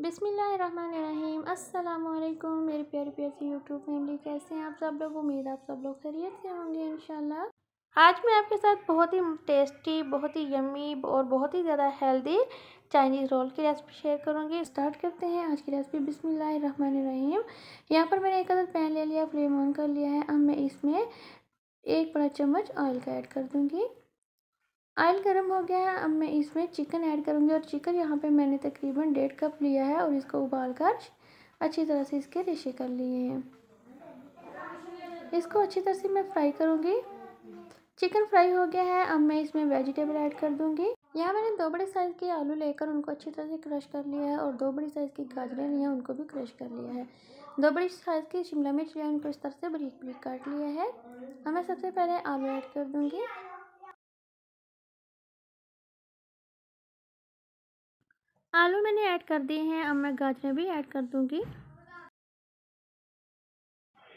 बिसमीम अल्लाम मेरे प्यारे प्यारे यूट्यूब फैमिली कैसे हैं आप सब लोग उम्मीद आप सब लोग खैरियत से होंगे इन आज मैं आपके साथ बहुत ही टेस्टी बहुत ही यम्मी और बहुत ही ज़्यादा हेल्दी चाइनीज़ रोल की रेसिपी शेयर करूँगी स्टार्ट करते हैं आज की रेसिपी बिसमीम यहाँ पर मैंने एक अदर पैन ले लिया फ्लेम ऑन कर लिया है अब मैं इसमें एक बड़ा चम्मच ऑयल का ऐड कर दूँगी आयल गर्म हो गया है अब मैं इसमें चिकन ऐड करूँगी और चिकन यहाँ पर मैंने तकरीबन डेढ़ कप लिया है और इसको उबाल कर अच्छी तरह से इसके रेशे कर लिए हैं इसको अच्छी तरह से मैं फ्राई करूँगी चिकन फ्राई हो गया है अब मैं इसमें वेजिटेबल ऐड कर दूँगी यहाँ मैंने दो बड़े साइज़ के आलू लेकर उनको अच्छी तरह से क्रश कर लिया है और दो बड़ी साइज़ की गाजरें ली उनको भी क्रश कर लिया है दो बड़ी साइज़ की शिमला मिर्च लिया उनको इस तरह से बरीक बरीक काट लिया है अब मैं सबसे पहले आलू ऐड कर दूँगी आलू मैंने ऐड कर दिए हैं अब मैं गाजरें भी ऐड कर दूँगी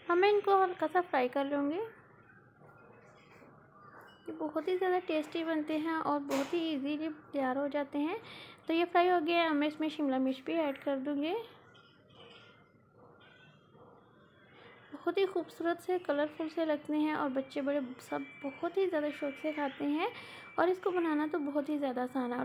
हमें इनको हल्का सा फ्राई कर लूँगी ये बहुत ही ज़्यादा टेस्टी बनते हैं और बहुत ही इजीली तैयार हो जाते हैं तो ये फ्राई हो गया अब मैं इसमें शिमला मिर्च भी ऐड कर दूँगी बहुत ही खूबसूरत से कलरफुल से लगते हैं और बच्चे बड़े सब बहुत ही ज़्यादा शौक से खाते हैं और इसको बनाना तो बहुत ही ज़्यादा आसान है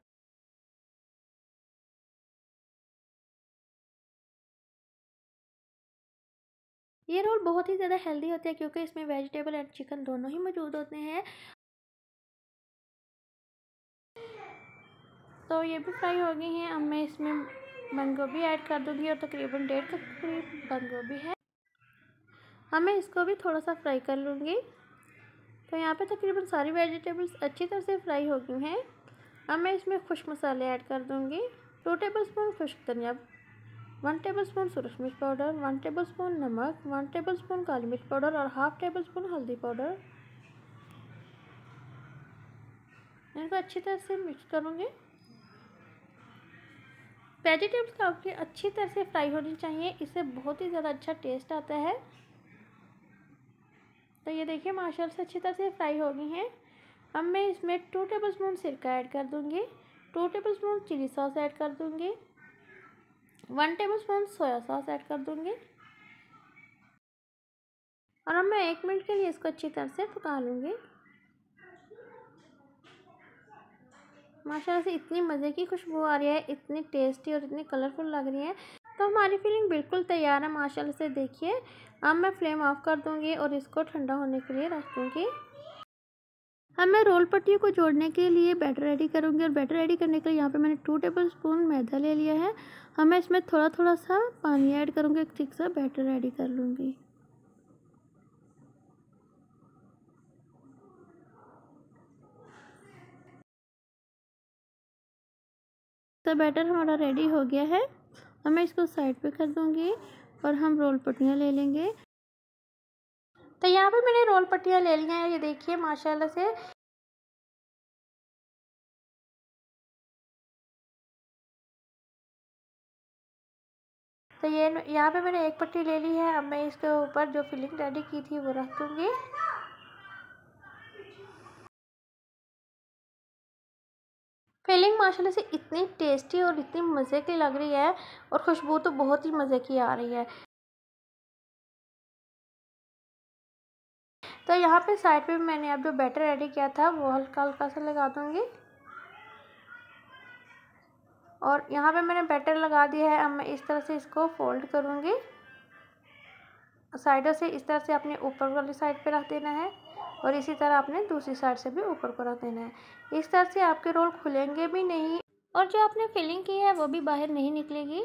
ये रोल बहुत ही ज़्यादा हेल्दी होते हैं क्योंकि इसमें वेजिटेबल एंड चिकन दोनों ही मौजूद होते हैं तो ये भी फ्राई हो गई हैं अब मैं इसमें बंद गोभी ऐड कर दूँगी और तकरीबन डेढ़ कप करीब बंद गोभी है अब मैं इसको भी थोड़ा सा फ्राई कर लूँगी तो यहाँ पे तकरीबन सारी वेजिटेबल्स अच्छी तरह से फ्राई हो गई हैं अब मैं इसमें खुश मसाले ऐड कर दूँगी टू टेबल स्पून खुश धनिया वन टेबल स्पून सूरज मिर्च पाउडर वन टेबल स्पून नमक वन टेबल स्पून काली मिर्च पाउडर और हाफ टेबल स्पून हल्दी पाउडर इनको अच्छी तरह से मिक्स करूँगी वेजिटेबल्स का अच्छी तरह से फ्राई होनी चाहिए इससे बहुत ही ज़्यादा अच्छा टेस्ट आता है तो ये देखिए माशा से अच्छी तरह से फ्राई हो गई हैं अब मैं इसमें टू टेबल स्पून सिरका ऐड कर दूँगी two table spoon chili sauce add कर दूँगी one table spoon soya sauce add कर दूँगी और अब मैं एक मिनट के लिए इसको अच्छी तरह से पका लूँगी माशाल्लाह से इतनी मज़े की खुशबू आ रही है इतनी टेस्टी और इतनी कलरफुल लग रही है तो हमारी फिलिंग बिल्कुल तैयार है माशाल्लाह से देखिए अब मैं फ्लेम ऑफ कर दूँगी और इसको ठंडा होने के लिए रख दूँगी अब हाँ, मैं रोल पट्टियों को जोड़ने के लिए बैटर रेडी करूँगी और बैटर रेडी करने के लिए यहाँ पर मैंने टू टेबल स्पून मैदा ले लिया है अब हाँ, मैं इसमें थोड़ा थोड़ा सा पानी ऐड करूँगी एक ठीक सा बैटर रेडी कर लूँगी तो बैटर हमारा रेडी हो गया है और हाँ, मैं इसको साइड पे कर दूँगी और हम रोल पट्टियाँ ले लेंगे तो यहाँ पे मैंने रोल पट्टियाँ ले लिया है ये देखिए माशाल्लाह से तो ये यहाँ पे मैंने एक पट्टी ले ली है अब मैं इसके ऊपर जो फिलिंग रेडी की थी वो रख दूँगी फिलिंग माशाल्लाह से इतनी टेस्टी और इतनी मज़े की लग रही है और खुशबू तो बहुत ही मज़े की आ रही है तो यहाँ पे साइड पे मैंने अब जो बैटर रेडी किया था वो हल्का हल्का सा लगा दूँगी और यहाँ पे मैंने बैटर लगा दिया है अब मैं इस तरह से इसको फोल्ड करूँगी साइडों से इस तरह से अपने ऊपर वाली साइड पे रख देना है और इसी तरह आपने दूसरी साइड से भी ऊपर को रख देना है इस तरह से आपके रोल खुलेंगे भी नहीं और जो आपने फिलिंग की है वो भी बाहर नहीं निकलेगी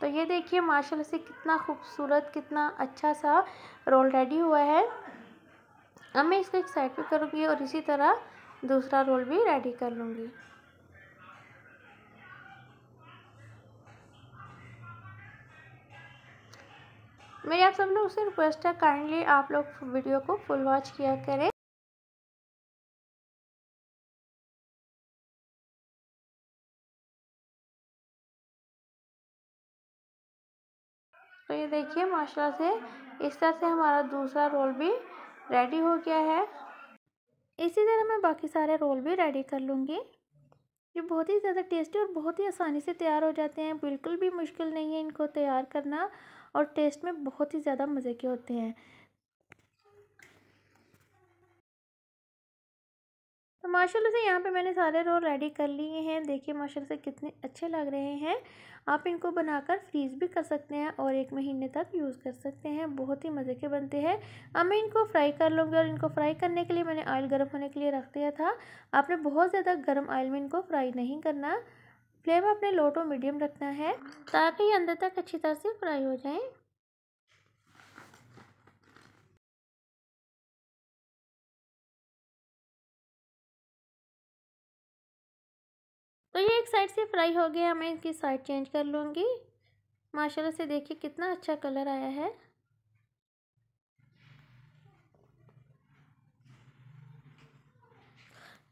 तो ये देखिए माशाल्लाह से कितना खूबसूरत कितना अच्छा सा रोल रेडी हुआ है अब मैं इसको एक साइड पर करूँगी और इसी तरह दूसरा रोल भी रेडी कर लूँगी मेरी आप सब लोग से रिक्वेस्ट है काइंडली आप लोग वीडियो को फुल वॉच किया करें तो ये देखिए माशाल्लाह से इस तरह से हमारा दूसरा रोल भी रेडी हो गया है इसी तरह मैं बाकी सारे रोल भी रेडी कर लूँगी ये बहुत ही ज़्यादा टेस्टी और बहुत ही आसानी से तैयार हो जाते हैं बिल्कुल भी मुश्किल नहीं है इनको तैयार करना और टेस्ट में बहुत ही ज़्यादा मज़े के होते हैं माशाल्लाह से यहाँ पे मैंने सारे रोल रेडी कर लिए हैं देखिए माशाल्लाह से कितने अच्छे लग रहे हैं आप इनको बनाकर फ्रीज़ भी कर सकते हैं और एक महीने तक यूज़ कर सकते हैं बहुत ही मज़े के बनते हैं अब मैं इनको फ्राई कर लूँगी और इनको फ्राई करने के लिए मैंने ऑयल गर्म होने के लिए रख दिया था आपने बहुत ज़्यादा गर्म ऑयल में इनको फ्राई नहीं करना फ्लेम अपने लो टू मीडियम रखना है ताकि अंदर तक अच्छी तरह से फ्राई हो जाए तो ये एक साइड से फ्राई हो गया मैं इसकी साइड चेंज कर लूँगी माशाल्लाह से देखिए कितना अच्छा कलर आया है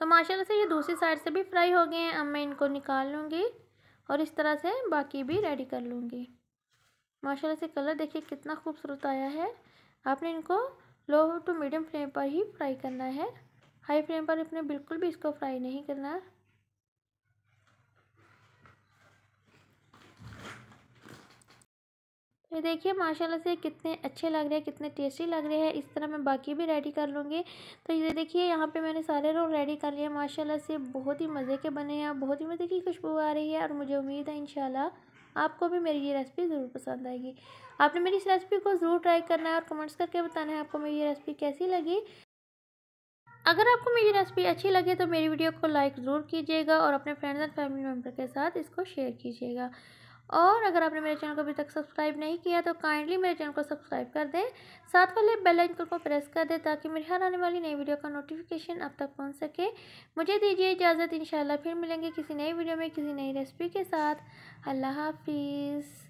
तो माशाल्लाह से ये दूसरी साइड से भी फ्राई हो गए हैं अब मैं इनको निकाल लूँगी और इस तरह से बाकी भी रेडी कर लूँगी माशाल्लाह से कलर देखिए कितना खूबसूरत आया है आपने इनको लो टू मीडियम फ्लेम पर ही फ्राई करना है हाई फ्लेम पर आपने बिल्कुल भी इसको फ्राई नहीं करना है ये देखिए माशाल्लाह से कितने अच्छे लग रहे हैं कितने टेस्टी लग रहे हैं इस तरह मैं बाकी भी रेडी कर लूँगी तो ये देखिए यहाँ पे मैंने सारे रोल रेडी कर लिए माशाल्लाह से बहुत ही मज़े के बने हैं बहुत ही मज़े की खुशबू आ रही है और मुझे उम्मीद है इन आपको भी मेरी ये रेसिपी ज़रूर पसंद आएगी आपने मेरी इस रेसिपी को ज़रूर ट्राई करना है और कमेंट्स करके बताना है आपको मेरी ये रेसिपी कैसी लगी अगर आपको मेरी रेसिपी अच्छी लगे तो मेरी वीडियो को लाइक ज़रूर कीजिएगा और अपने फ्रेंड्स एंड फैमिली मेम्बर के साथ इसको शेयर कीजिएगा और अगर आपने मेरे चैनल को अभी तक सब्सक्राइब नहीं किया तो काइंडली मेरे चैनल को सब्सक्राइब कर दें साथ वाले बेल आइकन को प्रेस कर दें ताकि मेरे हर आने वाली नई वीडियो का नोटिफिकेशन आप तक पहुंच सके मुझे दीजिए इजाज़त इंशाल्लाह फिर मिलेंगे किसी नई वीडियो में किसी नई रेसिपी के साथ अल्लाह हाफिज़